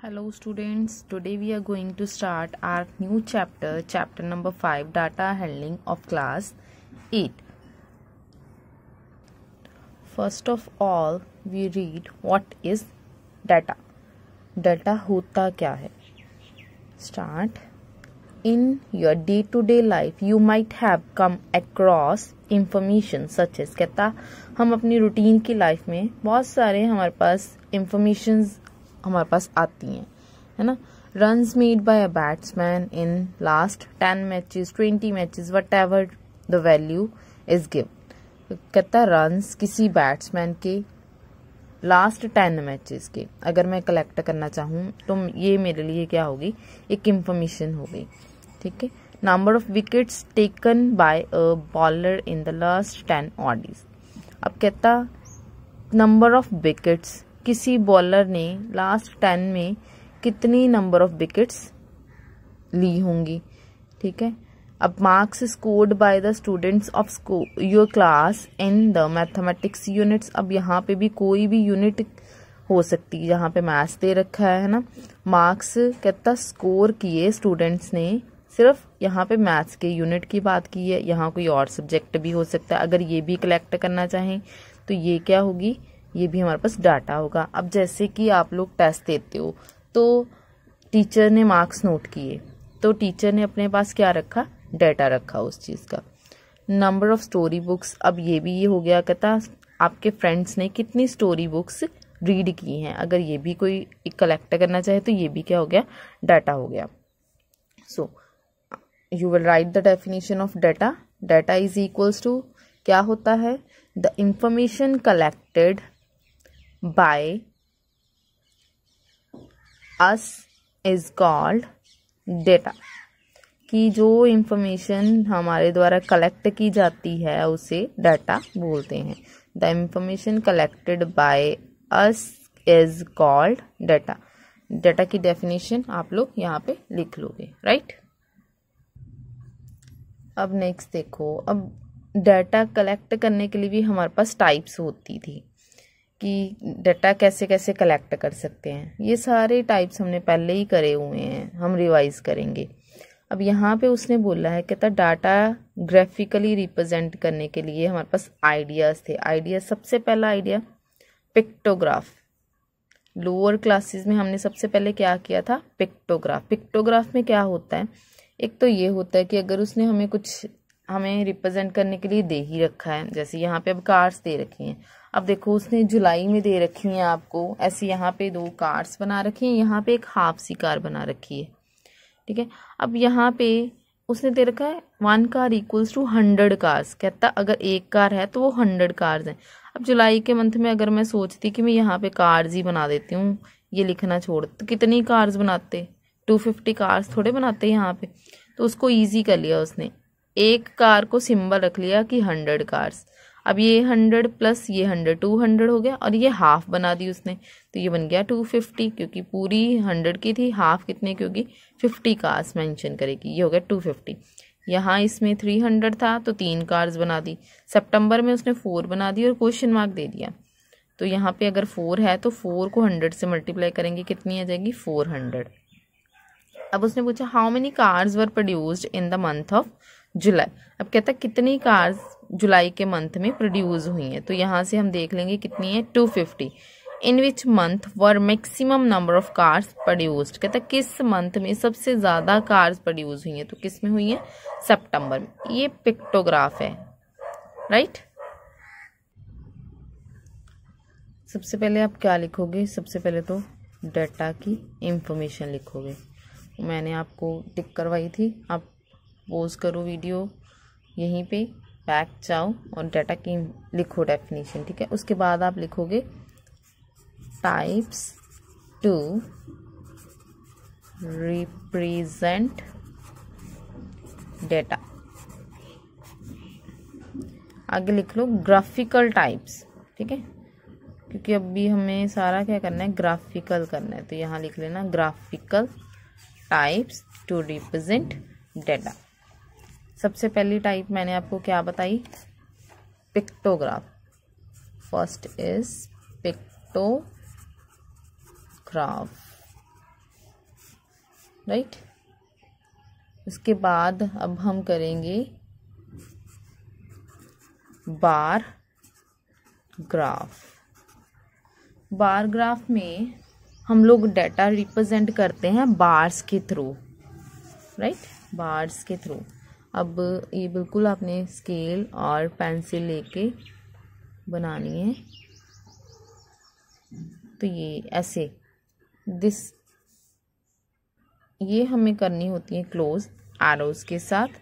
hello students today we are going to start our new chapter chapter number 5 data handling of class 8 first of all we read what is data data hota kya hai start in your day to day life you might have come across information such as कहता हम अपनी routine की life में बहुत सारे हमारे पास informations हमारे पास आती हैं है ना made by a batsman in last ten match twenty match whatever the value is give कहता रन्स किसी बैट्समैन के लास्ट टेन मैचेस के अगर मैं कलेक्ट करना चाहूँ तो ये मेरे लिए क्या होगी एक इंफॉर्मेशन होगी ठीक है number of wickets taken by a bowler in the last ten ODIs अब कहता नंबर ऑफ विकेट्स किसी बॉलर ने लास्ट टेन में कितनी नंबर ऑफ विकेट्स ली होंगी ठीक है अब marks scored by the students of your class in the mathematics units अब यहाँ पे भी कोई भी यूनिट हो सकती है जहाँ पे मैथ्स दे रखा है ना मार्क्स कहता स्कोर किए स्टूडेंट्स ने सिर्फ यहाँ पे मैथ्स के यूनिट की बात की है यहाँ कोई और सब्जेक्ट भी हो सकता है अगर ये भी कलेक्ट करना चाहें तो ये क्या होगी ये भी हमारे पास डाटा होगा अब जैसे कि आप लोग टेस्ट देते हो तो टीचर ने मार्क्स नोट किए तो टीचर ने अपने पास क्या रखा डाटा रखा उस चीज़ का नंबर ऑफ स्टोरी बुक्स अब ये भी ये हो गया कहता आपके फ्रेंड्स ने कितनी स्टोरी बुक्स रीड की हैं अगर ये भी कोई कलेक्ट करना चाहे तो ये भी क्या हो गया डाटा हो गया so you will write the definition of data data is equals to क्या होता है the information collected by us is called data कि जो इंफॉर्मेशन हमारे द्वारा कलेक्ट की जाती है उसे डाटा बोलते हैं the information collected by us is called data data की डेफिनेशन आप लोग यहाँ पे लिख लोगे राइट अब नेक्स्ट देखो अब डाटा कलेक्ट करने के लिए भी हमारे पास टाइप्स होती थी कि डाटा कैसे कैसे कलेक्ट कर सकते हैं ये सारे टाइप्स हमने पहले ही करे हुए हैं हम रिवाइज करेंगे अब यहाँ पे उसने बोला है कि तो डाटा ग्राफिकली रिप्रेजेंट करने के लिए हमारे पास आइडियाज़ थे आइडिया सबसे पहला आइडिया पिक्टोग्राफ लोअर क्लासेस में हमने सबसे पहले क्या किया था पिक्टोग्राफ पिक्टोग्राफ में क्या होता है एक तो ये होता है कि अगर उसने हमें कुछ हमें रिप्रेजेंट करने के लिए दे ही रखा है जैसे यहाँ पे अब कार्ड्स दे रखे हैं अब देखो उसने जुलाई में दे रखी हैं आपको ऐसे यहाँ पे दो कार्ड्स बना रखे हैं यहाँ पे एक हाफ सी कार बना रखी है ठीक है अब यहाँ पे उसने दे रखा है one car equals to hundred cars कहता अगर एक कार है तो वो हंड्रेड कार्स हैं अब जुलाई के मंथ में अगर मैं सोचती कि मैं यहाँ पे कार्स ही बना देती हूँ ये लिखना छोड़ तो कितनी कार्स बनाते टू फिफ्टी कार्स थोड़े बनाते यहाँ पे तो उसको ईजी कर लिया उसने एक कार को सिंबल रख लिया कि हंड्रेड कार्स अब ये हंड्रेड प्लस ये हंड्रेड टू हंड्रेड हो गया और ये हाफ बना दी उसने तो ये बन गया टू फिफ्टी क्योंकि पूरी हंड्रेड की थी हाफ कितने क्योंकि फिफ्टी कार्स मेंशन करेगी ये हो गया टू फिफ्टी यहाँ इसमें थ्री हंड्रेड था तो तीन कार्स बना दी सितंबर में उसने फोर बना दी और क्वेश्चन मार्क दे दिया तो यहाँ पे अगर फोर है तो फोर को हंड्रेड से मल्टीप्लाई करेंगे कितनी आ जाएगी फोर हंड्रेड अब उसने पूछा how many cars were produced in the month of July अब कहता है कितनी कार्स जुलाई के मंथ में प्रोड्यूस हुई हैं तो यहाँ से हम देख लेंगे कितनी है two fifty in which month were maximum number of cars produced कहता किस मंथ में सबसे ज़्यादा कार्स प्रोड्यूस हुई हैं तो किस में हुई हैं सेप्टेम्बर में ये पिक्टोग्राफ है राइट सबसे पहले आप क्या लिखोगे सबसे पहले तो डाटा की इंफॉर्मेशन लिखोगे मैंने आपको टिक करवाई थी आप पोज करो वीडियो यहीं पे बैक जाओ और डाटा की लिखो डेफिनेशन ठीक है उसके बाद आप लिखोगे टाइप्स टू रिप्रेजेंट डेटा आगे लिख लो ग्राफिकल टाइप्स ठीक है क्योंकि अभी हमें सारा क्या करना है ग्राफिकल करना है तो यहाँ लिख लेना graphical types to represent data सबसे पहली टाइप मैंने आपको क्या बताई pictograph first is pictograph right उसके बाद अब हम करेंगे बार ग्राफ बार ग्राफ में हम लोग डाटा रिप्रेजेंट करते हैं बार्स के थ्रू राइट बार्स के थ्रू अब ये बिल्कुल आपने स्केल और पेंसिल लेके बनानी है तो ये ऐसे दिस ये हमें करनी होती है क्लोज एरोज के साथ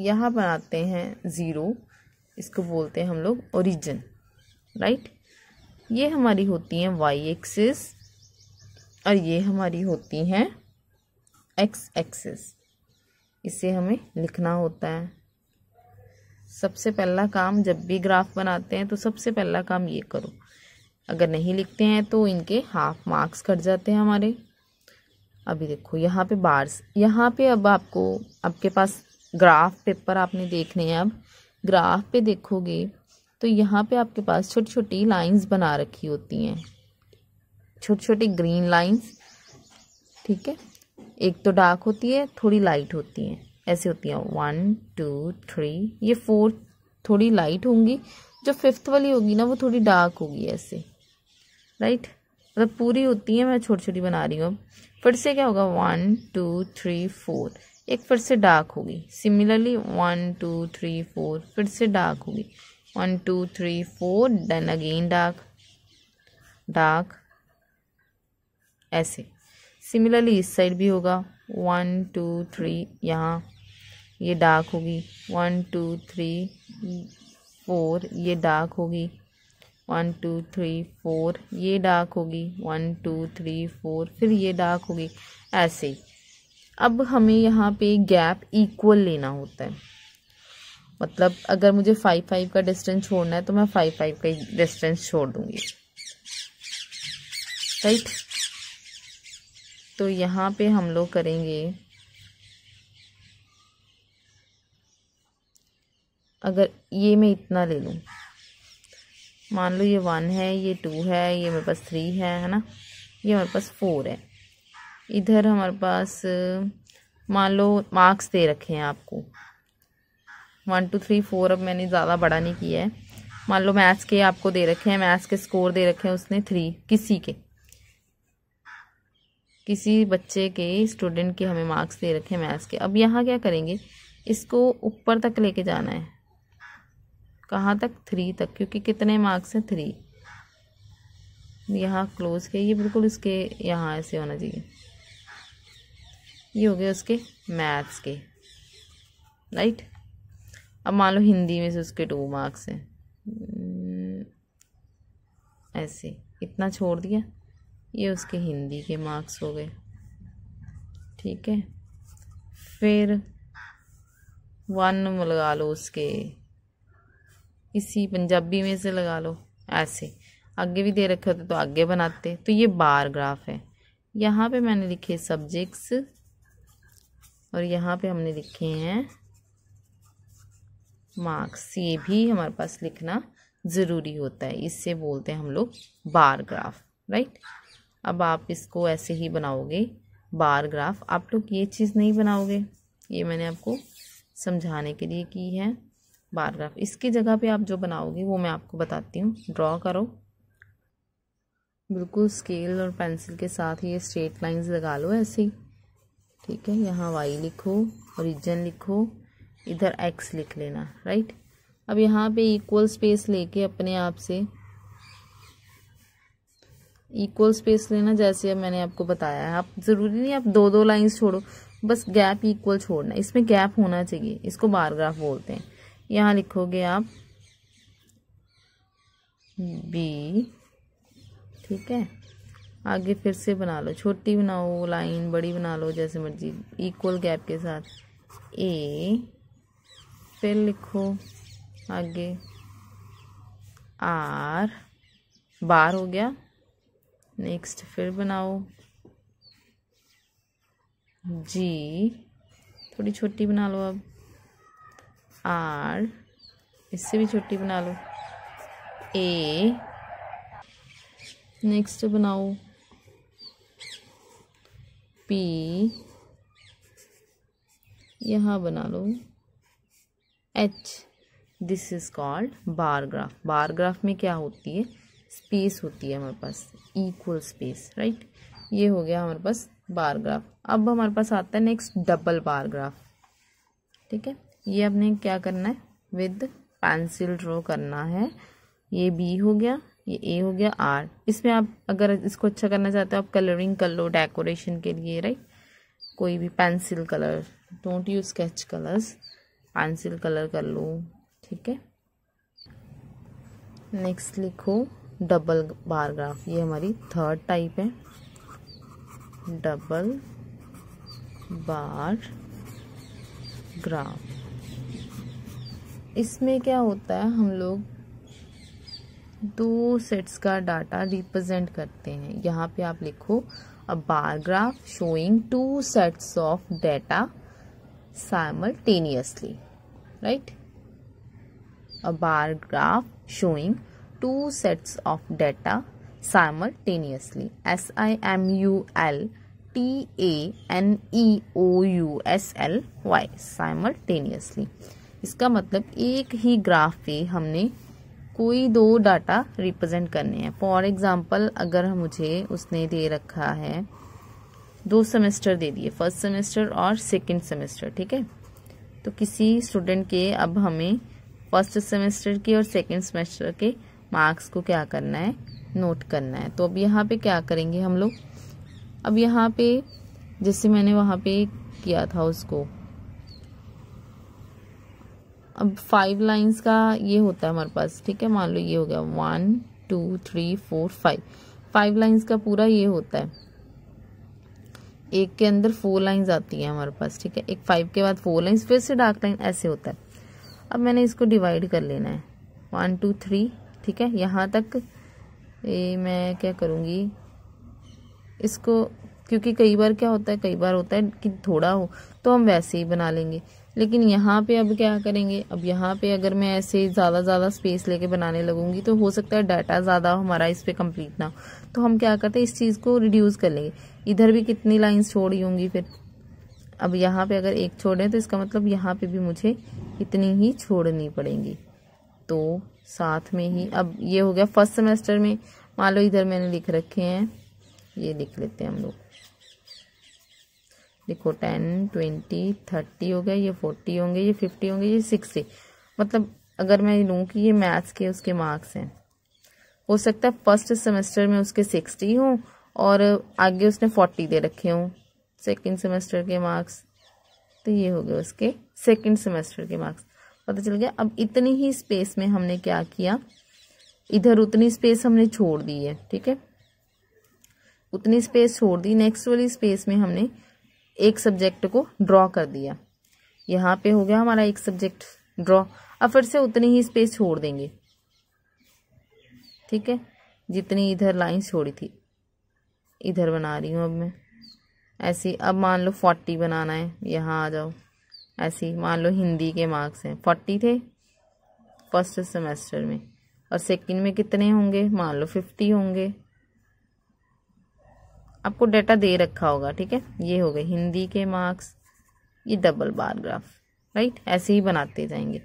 यहाँ बनाते हैं ज़ीरो इसको बोलते हैं हम लोग ओरिजिन राइट ये हमारी होती हैं वाई एक्सिस और ये हमारी होती हैं एक्स एक्सिस इसे हमें लिखना होता है सबसे पहला काम जब भी ग्राफ बनाते हैं तो सबसे पहला काम ये करो अगर नहीं लिखते हैं तो इनके हाफ मार्क्स कट जाते हैं हमारे अभी देखो यहाँ पे बार्स यहाँ पे अब आपको आपके पास ग्राफ पेपर आपने देखने हैं अब ग्राफ पे देखोगे तो यहाँ पे आपके पास छोटी छोटी लाइंस बना रखी होती हैं छोटी छोटी ग्रीन लाइंस ठीक है एक तो डार्क होती है थोड़ी लाइट होती है ऐसे होती हैं वन टू थ्री ये फोर थोड़ी लाइट होंगी जो फिफ्थ वाली होगी ना वो थोड़ी डार्क होगी ऐसे राइट मतलब पूरी होती है मैं छोटी छोटी बना रही हूँ अब फिर से क्या होगा वन टू थ्री फोर एक फिर से डार्क होगी similarly one two three four फिर से डार्क होगी one two three four then again dark dark ऐसे सिमिलरली इस साइड भी होगा वन टू थ्री यहाँ ये डार्क होगी वन टू थ्री फोर ये डार्क होगी वन टू थ्री फोर ये डार्क होगी वन टू थ्री फोर फिर ये डार्क होगी ऐसे ही अब हमें यहाँ पे गैप इक्वल लेना होता है मतलब अगर मुझे फाइव फाइव का डिस्टेंस छोड़ना है तो मैं फाइव फाइव का डिस्टेंस छोड़ दूँगी राइट तो यहाँ पे हम लोग करेंगे अगर ये मैं इतना ले लूँ मान लो ये वन है ये टू है ये मेरे पास थ्री है है ना ये हमारे पास फोर है इधर हमारे पास मान लो मार्क्स दे रखे हैं आपको वन टू थ्री फोर अब मैंने ज़्यादा बड़ा नहीं किया है मान लो मैथ्स के आपको दे रखे हैं मैथ्स के स्कोर दे रखे हैं उसने थ्री किसी के किसी बच्चे के स्टूडेंट के हमें मार्क्स दे रखे हैं मैथ्स के अब यहाँ क्या करेंगे इसको ऊपर तक लेके जाना है कहाँ तक थ्री तक क्योंकि कितने मार्क्स हैं थ्री यहाँ क्लोज के ये बिल्कुल इसके यहाँ ऐसे होना चाहिए ये हो गया उसके मैथ्स के राइट अब मान लो हिंदी में से उसके टू मार्क्स हैं hmm, ऐसे इतना छोड़ दिया ये उसके हिंदी के मार्क्स हो गए ठीक है फिर वन लगा लो उसके इसी पंजाबी में से लगा लो ऐसे आगे भी दे रखे होते तो आगे बनाते तो ये बार ग्राफ है यहाँ पे मैंने लिखे सब्जेक्ट्स और यहाँ पे हमने लिखे हैं मार्क्स ये भी हमारे पास लिखना ज़रूरी होता है इससे बोलते हैं हम लोग बार ग्राफ राइट अब आप इसको ऐसे ही बनाओगे बार ग्राफ आप लोग ये चीज़ नहीं बनाओगे ये मैंने आपको समझाने के लिए की है बार ग्राफ इसकी जगह पे आप जो बनाओगे वो मैं आपको बताती हूँ ड्रॉ करो बिल्कुल स्केल और पेंसिल के साथ ये स्ट्रेट लाइंस लगा लो ऐसे ही ठीक है यहाँ वाई लिखो ओरिजिन लिखो इधर एक्स लिख लेना राइट अब यहाँ पे इक्वल स्पेस लेके अपने आप से इक्वल स्पेस लेना जैसे मैंने आपको बताया है आप ज़रूरी नहीं आप दो दो लाइंस छोड़ो बस गैप इक्वल छोड़ना इसमें गैप होना चाहिए इसको बारग्राफ बोलते हैं यहाँ लिखोगे आप बी ठीक है आगे फिर से बना लो छोटी बनाओ लाइन बड़ी बना लो जैसे मर्जी इक्वल गैप के साथ ए फिर लिखो आगे आर बार हो गया नेक्स्ट फिर बनाओ जी थोड़ी छोटी बना लो अब आर इससे भी छोटी बना लो ए नेक्स्ट बनाओ पी यहाँ बना लो H this is called bar graph bar graph में क्या होती है स्पेस होती है हमारे पास इक्वल स्पेस राइट ये हो गया हमारे पास बार ग्राफ अब हमारे पास आता है नेक्स्ट डबल बार ग्राफ ठीक है ये आपने क्या करना है विद पेंसिल ड्रॉ करना है ये बी हो गया ये ए हो गया आर इसमें आप अगर इसको अच्छा करना चाहते हो आप कलरिंग कर लो डेकोरेशन के लिए राइट कोई भी pencil colour don't use sketch colours pencil colour कर लो ठीक है नेक्स्ट लिखो डबल बार ग्राफ ये हमारी थर्ड टाइप है डबल बार ग्राफ इसमें क्या होता है हम लोग दो सेट्स का डाटा रिप्रेजेंट करते हैं यहाँ पे आप लिखो a bar graph showing two sets of data simultaneously right a bar graph showing two sets of data simultaneously. S I M U L T A N E O U S L Y simultaneously. इसका मतलब एक ही graph पे हमने कोई दो data represent करने हैं for example अगर मुझे उसने दे रखा है दो सेमेस्टर दे दिए फर्स्ट सेमेस्टर और सेकंड सेमेस्टर ठीक है तो किसी स्टूडेंट के अब हमें फर्स्ट सेमेस्टर के और सेकंड सेमेस्टर के मार्क्स को क्या करना है नोट करना है तो अब यहाँ पे क्या करेंगे हम लोग अब यहाँ पे जैसे मैंने वहाँ पे किया था उसको अब फाइव लाइंस का ये होता है हमारे पास ठीक है मान लो ये हो गया one two three four five five lines का पूरा ये होता है एक के अंदर फोर लाइंस आती है हमारे पास ठीक है एक फाइव के बाद फोर लाइंस फिर से डार्क लाइन ऐसे होता है अब मैंने इसको डिवाइड कर लेना है वन टू थ्री ठीक है यहाँ तक ये मैं क्या करूँगी इसको क्योंकि कई बार क्या होता है कई बार होता है कि थोड़ा हो तो हम वैसे ही बना लेंगे लेकिन यहाँ पे अब क्या करेंगे अब यहाँ पे अगर मैं ऐसे ज़्यादा ज़्यादा स्पेस लेके बनाने लगूंगी तो हो सकता है डाटा ज़्यादा हमारा इस पर कम्प्लीट ना हो तो हम क्या करते हैं इस चीज़ को रिड्यूस कर लेंगे इधर भी कितनी लाइन्स छोड़ी होंगी फिर अब यहाँ पे अगर एक छोड़ें तो इसका मतलब यहाँ पे भी मुझे इतनी ही छोड़नी पड़ेंगी तो साथ में ही अब ये हो गया फर्स्ट सेमेस्टर में मान लो इधर मैंने लिख रखे हैं ये लिख लेते हैं हम लोग देखो टेन ट्वेंटी थर्टी हो गया ये फोर्टी होंगे ये फिफ्टी होंगे ये सिक्सटी मतलब अगर मैं लूँ कि ये मैथ्स के उसके मार्क्स हैं हो सकता है फर्स्ट सेमेस्टर में उसके सिक्सटी हों और आगे उसने फोर्टी दे रखे हों सेकेंड सेमेस्टर के मार्क्स तो ये हो गए उसके सेकेंड सेमेस्टर के मार्क्स पता चल गया अब इतनी ही स्पेस में हमने क्या किया इधर उतनी स्पेस हमने छोड़ दी है ठीक है उतनी स्पेस छोड़ दी नेक्स्ट वाली स्पेस में हमने एक सब्जेक्ट को ड्रॉ कर दिया यहाँ पे हो गया हमारा एक सब्जेक्ट ड्रॉ अब फिर से उतनी ही स्पेस छोड़ देंगे ठीक है जितनी इधर लाइन छोड़ी थी इधर बना रही हूँ अब मैं ऐसी अब मान लो फोर्टी बनाना है यहाँ आ जाओ ऐसी मान लो हिंदी के मार्क्स हैं फोर्टी थे फर्स्ट सेमेस्टर में और सेकंड में कितने होंगे मान लो फिफ्टी होंगे आपको डाटा दे रखा होगा ठीक है ये हो गए हिंदी के मार्क्स ये डबल बार ग्राफ राइट ऐसे ही बनाते जाएंगे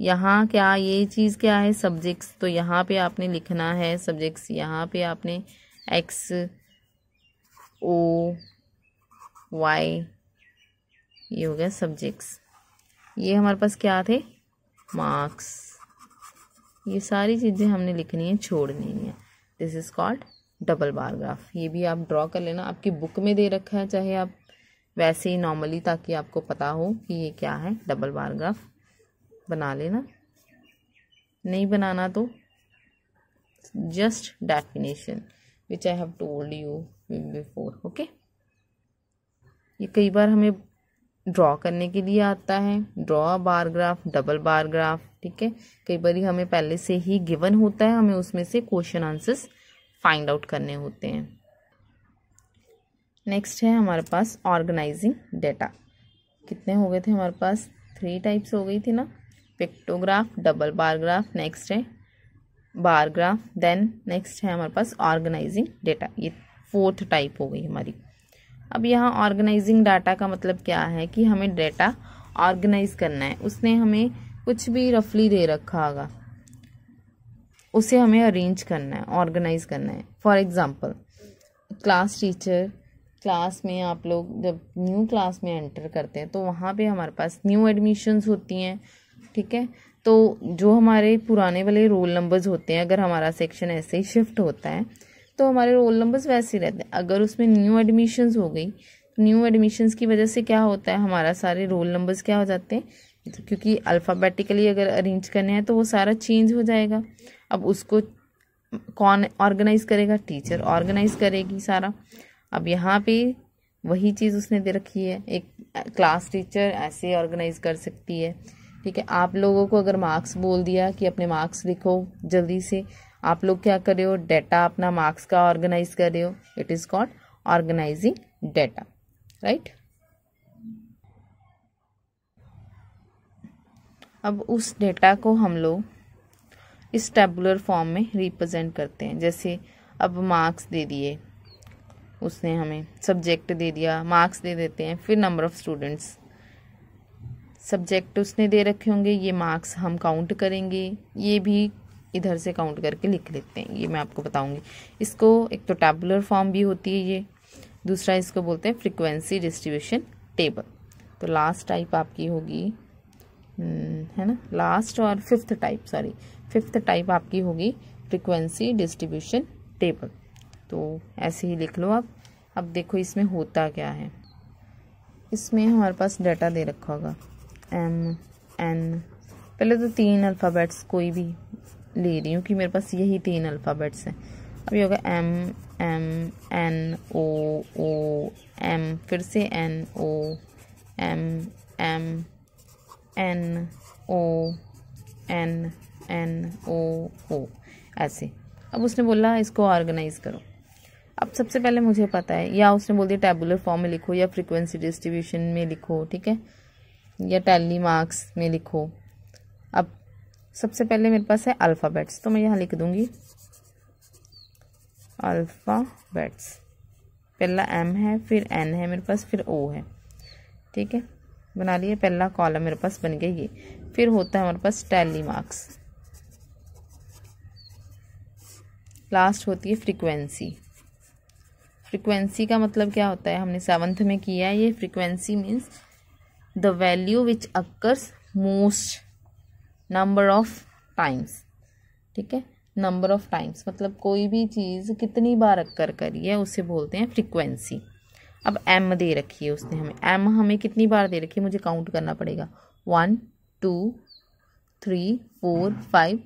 यहाँ क्या ये चीज़ क्या है सब्जेक्ट्स तो यहाँ पे आपने लिखना है सब्जेक्ट्स यहाँ पे आपने एक्स ओ वाई ये हो गया सब्जेक्ट्स ये हमारे पास क्या थे मार्क्स ये सारी चीज़ें हमने लिखनी है छोड़नी है this is called double bar graph ये भी आप ड्रॉ कर लेना आपकी बुक में दे रखा है चाहे आप वैसे ही नॉर्मली ताकि आपको पता हो कि ये क्या है डबल बारग्राफ बना लेना नहीं बनाना तो just definition which I have told you before okay ये कई बार हमें ड्रॉ करने के लिए आता है draw bar graph double bar graph ठीक है कई बार हमें पहले से ही गिवन होता है हमें उसमें से क्वेश्चन आंसर्स फाइंड आउट करने होते हैं नेक्स्ट है हमारे पास ऑर्गेनाइजिंग डेटा कितने हो गए थे हमारे पास थ्री टाइप्स हो गई थी ना pictograph double bar graph next है बार ग्राफ देन नेक्स्ट है हमारे पास ऑर्गेनाइजिंग डेटा ये फोर्थ टाइप हो गई हमारी अब यहाँ ऑर्गेनाइजिंग डाटा का मतलब क्या है कि हमें डाटा ऑर्गेनाइज करना है उसने हमें कुछ भी रफली दे रखा होगा उसे हमें अरेंज करना है ऑर्गेनाइज करना है for example class teacher class में आप लोग जब न्यू क्लास में एंटर करते हैं तो वहाँ पे हमारे पास न्यू एडमिशन्स होती हैं ठीक है तो जो हमारे पुराने वाले रोल नंबर्स होते हैं अगर हमारा सेक्शन ऐसे ही शिफ्ट होता है तो हमारे रोल नंबर्स वैसे ही रहते हैं अगर उसमें न्यू एडमिशन्स हो गई तो न्यू एडमिशन्स की वजह से क्या होता है हमारा सारे रोल नंबर्स क्या हो जाते हैं तो क्योंकि अल्फ़ाबेटिकली अगर अरेंज करने हैं तो वो सारा चेंज हो जाएगा अब उसको कौन ऑर्गेनाइज करेगा टीचर ऑर्गेनाइज करेगी सारा अब यहाँ पे वही चीज़ उसने दे रखी है एक क्लास टीचर ऐसे ऑर्गेनाइज कर सकती है ठीक है आप लोगों को अगर मार्क्स बोल दिया कि अपने मार्क्स लिखो जल्दी से आप लोग क्या कर रहे हो डेटा अपना मार्क्स का ऑर्गेनाइज कर रहे हो it is called organising data right अब उस डेटा को हम लोग इस टेबुलर फॉर्म में रिप्रेजेंट करते हैं जैसे अब मार्क्स दे दिए उसने हमें सब्जेक्ट दे दिया मार्क्स दे देते हैं फिर नंबर ऑफ़ स्टूडेंट्स सब्जेक्ट उसने दे रखे होंगे ये मार्क्स हम काउंट करेंगे ये भी इधर से काउंट करके लिख लेते हैं ये मैं आपको बताऊंगी इसको एक तो टैबुलर फॉर्म भी होती है ये दूसरा इसको बोलते हैं फ्रिक्वेंसी डिस्ट्रीब्यूशन टेबल तो लास्ट टाइप आपकी होगी हम्म, है ना लास्ट और fifth type sorry fifth type आपकी होगी फ्रिक्वेंसी डिस्ट्रीब्यूशन टेबल तो ऐसे ही लिख लो आप अब देखो इसमें होता क्या है इसमें हमारे पास डाटा दे रखा होगा एम एन पहले तो तीन अल्फ़ाबेट्स कोई भी ले रही हूँ कि मेरे पास यही तीन अल्फ़ाबेट्स हैं अब ये होगा M M N O O M फिर से N O M M N O N N O O ऐसे अब उसने बोला इसको ऑर्गेनाइज़ करो अब सबसे पहले मुझे पता है या उसने बोल दिया टेबुलर फॉर्म में लिखो या फ्रीक्वेंसी डिस्ट्रीब्यूशन में लिखो ठीक है या टैली मार्क्स में लिखो अब सबसे पहले मेरे पास है अल्फ़ाबेट्स तो मैं यहाँ लिख दूंगी अल्फ़ाबेट्स पहला एम है फिर एन है मेरे पास फिर ओ है ठीक है बना लिए पहला कॉलम मेरे पास बन गया ये फिर होता है हमारे पास टैली मार्क्स लास्ट होती है फ्रीक्वेंसी फ्रीक्वेंसी का मतलब क्या होता है हमने सेवन्थ में किया है ये frequency means the value which occurs most number of times ठीक है नंबर ऑफ टाइम्स मतलब कोई भी चीज़ कितनी बार अक्कर करी है उसे बोलते हैं फ्रिक्वेंसी अब एम दे रखी है उसने हमें एम हमें कितनी बार दे रखी है मुझे काउंट करना पड़ेगा one two three four five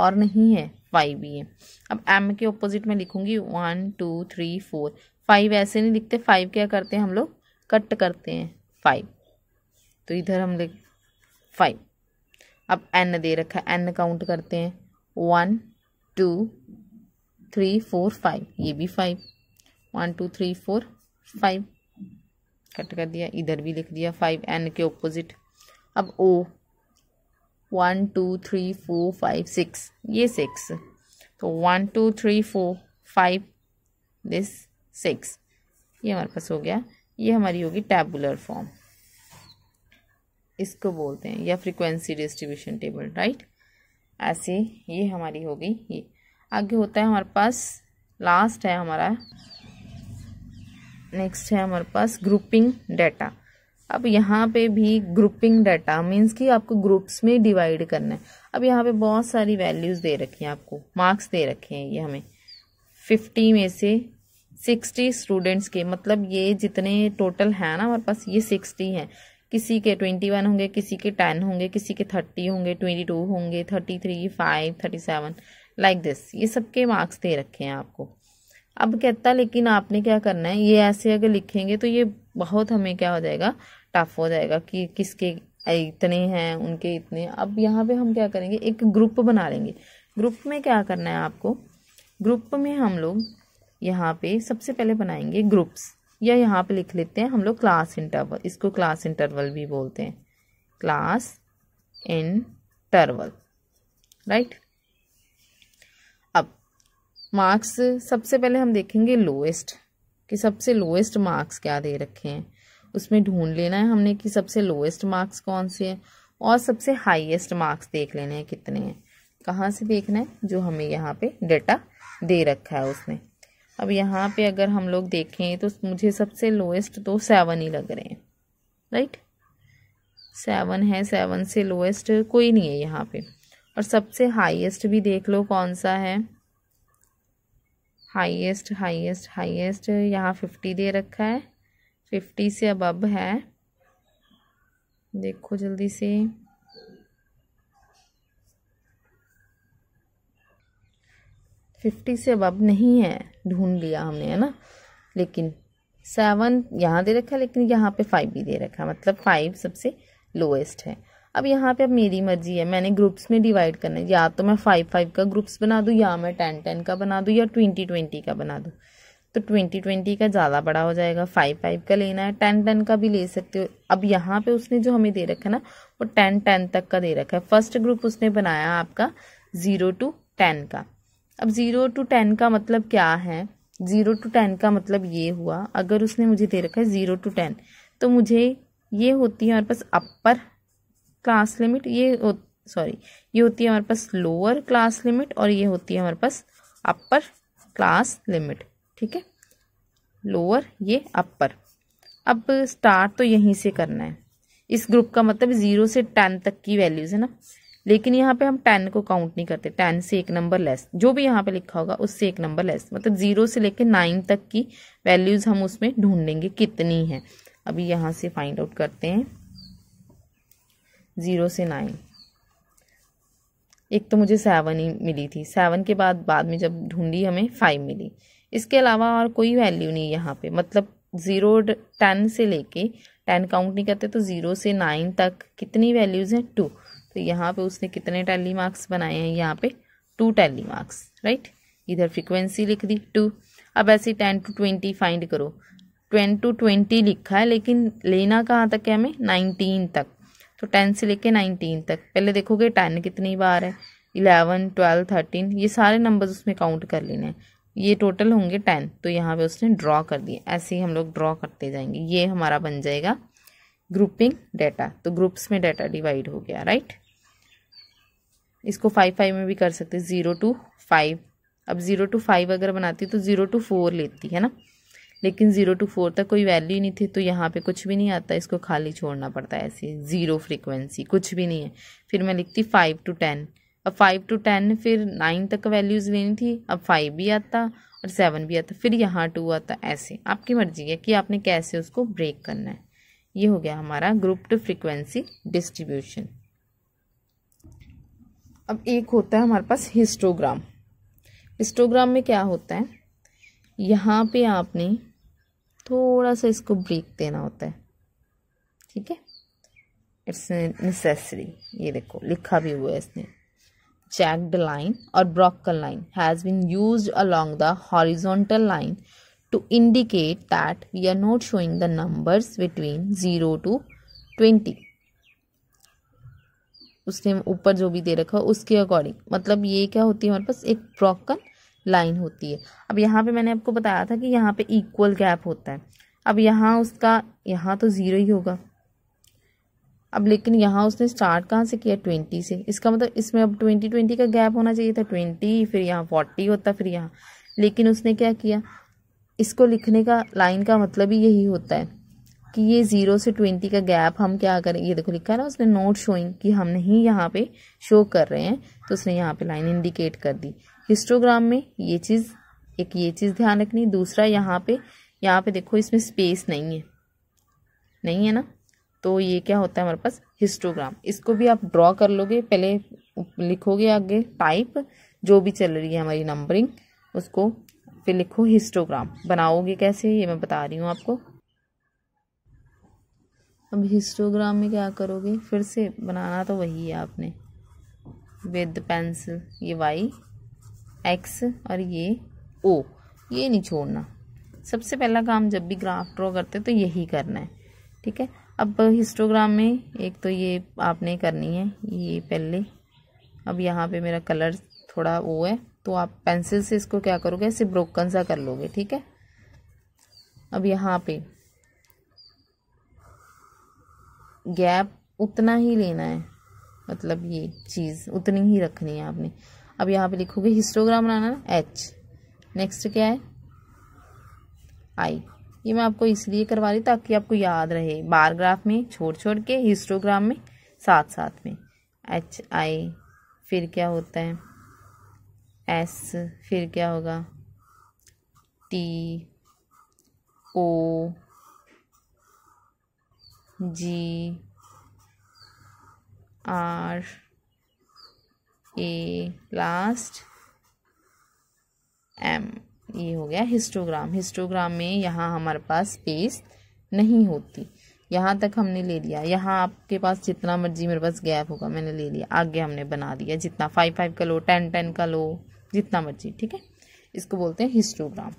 और नहीं है फाइव ही है अब एम के ऑपोजिट में लिखूंगी one two three four five ऐसे नहीं लिखते फाइव क्या करते हैं हम लोग कट करते हैं फाइव तो इधर हम लिख फाइव अब एन दे रखा है एन काउंट करते हैं one two three four five ये भी five one two three four five cut कर दिया इधर भी लिख दिया फाइव एन के ऑपोजिट अब O one two three four five six ये सिक्स तो one two three four five this six ये हमारे पास हो गया ये हमारी होगी टेबुलर फॉर्म इसको बोलते हैं या फ्रीक्वेंसी डिस्ट्रीब्यूशन टेबल राइट ऐसे ये हमारी हो गई ये आगे होता है हमारे पास लास्ट है हमारा नेक्स्ट है हमारे पास ग्रुपिंग डाटा अब यहाँ पे भी ग्रुपिंग डाटा मीन्स कि आपको ग्रुप्स में डिवाइड करना है अब यहाँ पे बहुत सारी वैल्यूज़ दे रखी हैं आपको मार्क्स दे रखे हैं ये हमें फिफ्टी में से सिक्सटी स्टूडेंट्स के मतलब ये जितने टोटल हैं ना हमारे पास ये सिक्सटी हैं किसी के ट्वेंटी वन होंगे किसी के टेन होंगे किसी के थर्टी होंगे ट्वेंटी टू होंगे thirty three five thirty seven like this ये सबके मार्क्स दे रखे हैं आपको अब कहता लेकिन आपने क्या करना है ये ऐसे अगर लिखेंगे तो ये बहुत हमें क्या हो जाएगा टफ हो जाएगा कि किसके इतने हैं उनके इतने अब यहाँ पे हम क्या करेंगे एक ग्रुप बना लेंगे ग्रुप में क्या करना है आपको ग्रुप में हम लोग यहाँ पे सबसे पहले बनाएंगे ग्रुप्स या यहाँ पे लिख लेते हैं हम लोग क्लास इंटरवल इसको क्लास इंटरवल भी बोलते हैं क्लास इंटरवल राइट अब मार्क्स सबसे पहले हम देखेंगे लोएस्ट कि सबसे लोएस्ट मार्क्स क्या दे रखे हैं उसमें ढूंढ लेना है हमने कि सबसे लोएस्ट मार्क्स कौन से हैं और सबसे हाईएस्ट मार्क्स देख लेने हैं कितने हैं कहाँ से देखना है जो हमें यहाँ पे डेटा दे रखा है उसने अब यहाँ पे अगर हम लोग देखें तो मुझे सबसे लोएस्ट तो सेवन ही लग रहे हैं राइट सेवन है सेवन से लोएस्ट कोई नहीं है यहाँ पे और सबसे हाईएस्ट भी देख लो कौन सा है हाईएस्ट हाईएस्ट हाईएस्ट यहाँ फिफ्टी दे रखा है फिफ्टी से अब है देखो जल्दी से फिफ्टी से अब नहीं है ढूंढ लिया हमने है ना लेकिन सेवन यहाँ दे रखा है लेकिन यहाँ पे फाइव भी दे रखा है मतलब फाइव सबसे लोएस्ट है अब यहाँ पे अब मेरी मर्जी है मैंने ग्रुप्स में डिवाइड करना है या तो मैं फाइव फाइव का ग्रुप्स बना दूँ या मैं टेन टेन का बना दूँ या ट्वेंटी ट्वेंटी का बना दूँ तो ट्वेंटी ट्वेंटी का ज़्यादा बड़ा हो जाएगा फाइव फाइव का लेना है टेन टेन का भी ले सकते हो अब यहाँ पे उसने जो हमें दे रखा ना वो टेन टेन तक का दे रखा है फर्स्ट ग्रुप उसने बनाया आपका ज़ीरो टू टेन का अब ज़ीरो टू टेन का मतलब क्या है ज़ीरो टू टेन का मतलब ये हुआ अगर उसने मुझे दे रखा है ज़ीरो टू टेन तो मुझे ये होती है हमारे पास अपर क्लास लिमिट ये सॉरी ये होती है हमारे पास लोअर क्लास लिमिट और ये होती है हमारे पास अपर क्लास लिमिट ठीक है लोअर ये अपर अब स्टार्ट तो यहीं से करना है इस ग्रुप का मतलब ज़ीरो से टेन तक की वैल्यूज़ है ना लेकिन यहाँ पे हम टेन को काउंट नहीं करते टेन से एक नंबर लेस जो भी यहाँ पे लिखा होगा उससे एक नंबर लेस मतलब जीरो से लेकर नाइन तक की वैल्यूज हम उसमें ढूंढेंगे कितनी है अभी यहाँ से फाइंड आउट करते हैं ज़ीरो से नाइन एक तो मुझे सेवन ही मिली थी सेवन के बाद बाद में जब ढूंढी हमें फाइव मिली इसके अलावा और कोई वैल्यू नहीं यहाँ पे मतलब ज़ीरो टेन से लेके टेन काउंट नहीं करते तो ज़ीरो से नाइन तक कितनी वैल्यूज़ हैं टू तो यहाँ पे उसने कितने टैली मार्क्स बनाए हैं यहाँ पे टू टैली मार्क्स राइट इधर फ्रिक्वेंसी लिख दी टू अब ऐसे टेन टू ट्वेंटी फाइंड करो टेन टू ट्वेंटी लिखा है लेकिन लेना कहाँ तक है हमें नाइनटीन तक तो टेन से लेके नाइनटीन तक पहले देखोगे टेन कितनी बार है इलेवन ट्वेल्व थर्टीन ये सारे नंबर्स उसमें काउंट कर लेने हैं ये टोटल होंगे टेन तो यहाँ पे उसने ड्रॉ कर दिया ऐसे ही हम लोग ड्रॉ करते जाएंगे ये हमारा बन जाएगा ग्रुपिंग डेटा तो ग्रुप्स में डेटा डिवाइड हो गया राइट इसको फाइव फाइव में भी कर सकते हैं ज़ीरो टू फाइव अब ज़ीरो टू फाइव अगर बनाती तो ज़ीरो टू फोर लेती है ना लेकिन ज़ीरो टू फोर तक कोई वैल्यू ही नहीं थी तो यहाँ पे कुछ भी नहीं आता इसको खाली छोड़ना पड़ता है ऐसे ज़ीरो फ्रीक्वेंसी कुछ भी नहीं है फिर मैं लिखती फ़ाइव टू टेन अब फाइव टू टेन फिर नाइन तक वैल्यूज़ लेनी थी अब फाइव भी आता और सेवन भी आता फिर यहाँ टू आता ऐसे आपकी मर्जी है कि आपने कैसे उसको ब्रेक करना है ये हो गया हमारा ग्रुप्ड फ्रिक्वेंसी डिस्ट्रीब्यूशन अब एक होता है हमारे पास हिस्टोग्राम हिस्टोग्राम में क्या होता है यहाँ पे आपने थोड़ा सा इसको ब्रेक देना होता है ठीक है इट्स नेसेसरी ये देखो लिखा भी हुआ है इसने चैक्ड लाइन और broken line has been use along the horizontal line to indicate that we are not showing the numbers between zero to twenty उसने ऊपर जो भी दे रखा हो उसके अकॉर्डिंग मतलब ये क्या होती है हमारे पास एक ब्रोकन लाइन होती है अब यहाँ पे मैंने आपको बताया था कि यहाँ पे इक्वल गैप होता है अब यहाँ उसका यहाँ तो ज़ीरो ही होगा अब लेकिन यहाँ उसने स्टार्ट कहाँ से किया ट्वेंटी से इसका मतलब इसमें अब ट्वेंटी ट्वेंटी का गैप होना चाहिए था ट्वेंटी फिर यहाँ फोर्टी होता फिर यहाँ लेकिन उसने क्या किया इसको लिखने का लाइन का मतलब ही यही होता है कि ये ज़ीरो से ट्वेंटी का गैप हम क्या करें ये देखो लिखा है ना उसने नोट शोइंग कि हम नहीं यहाँ पे शो कर रहे हैं तो उसने यहाँ पे लाइन इंडिकेट कर दी हिस्टोग्राम में ये चीज़ एक ये चीज़ ध्यान रखनी दूसरा यहाँ पे यहाँ पे देखो इसमें स्पेस नहीं है नहीं है ना तो ये क्या होता है हमारे पास हिस्टोग्राम इसको भी आप ड्रॉ कर लोगे पहले लिखोगे आगे टाइप जो भी चल रही है हमारी नंबरिंग उसको फिर लिखो हिस्टोग्राम बनाओगे कैसे ये मैं बता रही हूँ आपको अब हिस्टोग्राम में क्या करोगे फिर से बनाना तो वही है आपने विद पेंसिल ये वाई एक्स और ये ओ ये नहीं छोड़ना सबसे पहला काम जब भी ग्राफ ड्रॉ करते तो यही करना है ठीक है अब हिस्टोग्राम में एक तो ये आपने करनी है ये पहले अब यहाँ पे मेरा कलर थोड़ा वो है तो आप पेंसिल से इसको क्या करोगे ऐसे ब्रोकन सा कर लोगे ठीक है अब यहाँ पे गैप उतना ही लेना है मतलब ये चीज़ उतनी ही रखनी है आपने अब यहाँ पे लिखोगे हिस्टोग्राम बनाना ना एच नेक्स्ट क्या है आई ये मैं आपको इसलिए करवा रही ताकि आपको याद रहे बारग्राफ में छोड़ छोड़ के हिस्टोग्राम में साथ साथ में एच आई फिर क्या होता है एस फिर क्या होगा T O G R A last M ये हो गया हिस्टोग्राम हिस्टोग्राम में यहाँ हमारे पास स्पेस नहीं होती यहाँ तक हमने ले लिया यहाँ आपके पास जितना मर्जी मेरे पास गैप होगा मैंने ले लिया आगे हमने बना दिया जितना फाइव फाइव का लो टेन टेन का लो जितना मर्जी ठीक है इसको बोलते हैं हिस्टोग्राम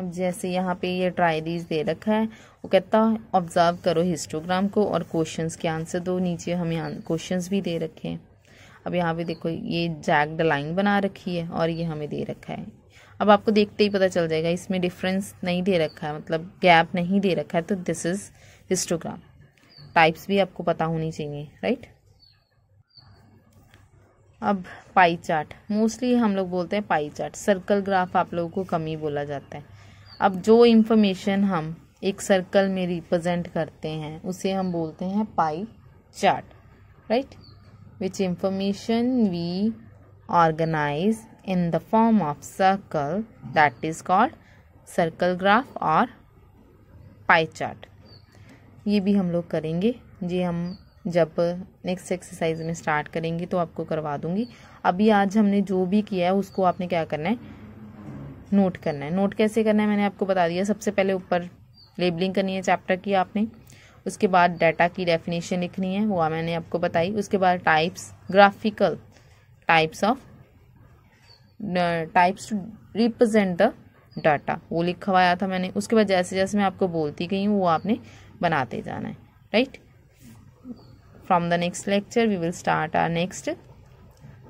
अब जैसे यहाँ पे ये ट्राइरीज दे रखा है वो कहता है ऑब्ज़र्व करो हिस्टोग्राम को और क्वेश्चंस के आंसर दो नीचे हमें क्वेश्चन क्वेश्चंस भी दे रखे हैं अब यहाँ पे देखो ये जैक्ड लाइन बना रखी है और ये हमें दे रखा है अब आपको देखते ही पता चल जाएगा इसमें डिफरेंस नहीं दे रखा है मतलब गैप नहीं दे रखा है तो दिस इज़ हिस्टोग्राम टाइप्स भी आपको पता होनी चाहिए राइट अब पाई चार्ट मोस्टली हम लोग बोलते हैं पाई चार्ट सर्कल ग्राफ आप लोगों को कम ही बोला जाता है अब जो इन्फॉर्मेशन हम एक सर्कल में रिप्रेजेंट करते हैं उसे हम बोलते हैं pie chart right which information we organise in the form of circle that is called circle graph और पाई चार्ट ये भी हम लोग करेंगे जी हम जब नेक्स्ट एक्सरसाइज में स्टार्ट करेंगे तो आपको करवा दूंगी अभी आज हमने जो भी किया है उसको आपने क्या करना है नोट करना है नोट कैसे करना है मैंने आपको बता दिया सबसे पहले ऊपर लेबलिंग करनी है चैप्टर की आपने उसके बाद डाटा की डेफिनेशन लिखनी है वो मैंने आपको बताई उसके बाद types graphical types of types to represent the data वो लिखवाया था मैंने उसके बाद जैसे जैसे मैं आपको बोलती गई हूँ वो आपने बनाते जाना है right from the next lecture we will start our next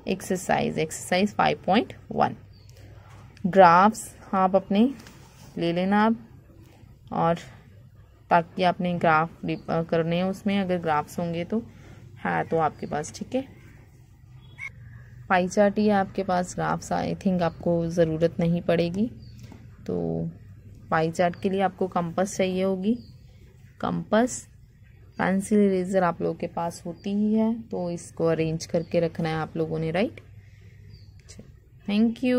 exercise exercise five point one graphs आप अपने ले लेना आप और ताकि आपने ग्राफ करने हैं उसमें अगर ग्राफ्स होंगे तो है तो आपके पास ठीक है पाई ही आपके पास ग्राफ्स आई थिंक आपको ज़रूरत नहीं पड़ेगी तो पाई के लिए आपको कंपस चाहिए होगी कंपस पेंसिल इरेजर आप लोगों के पास होती ही है तो इसको अरेंज करके रखना है आप लोगों ने राइट अच्छा, थैंक यू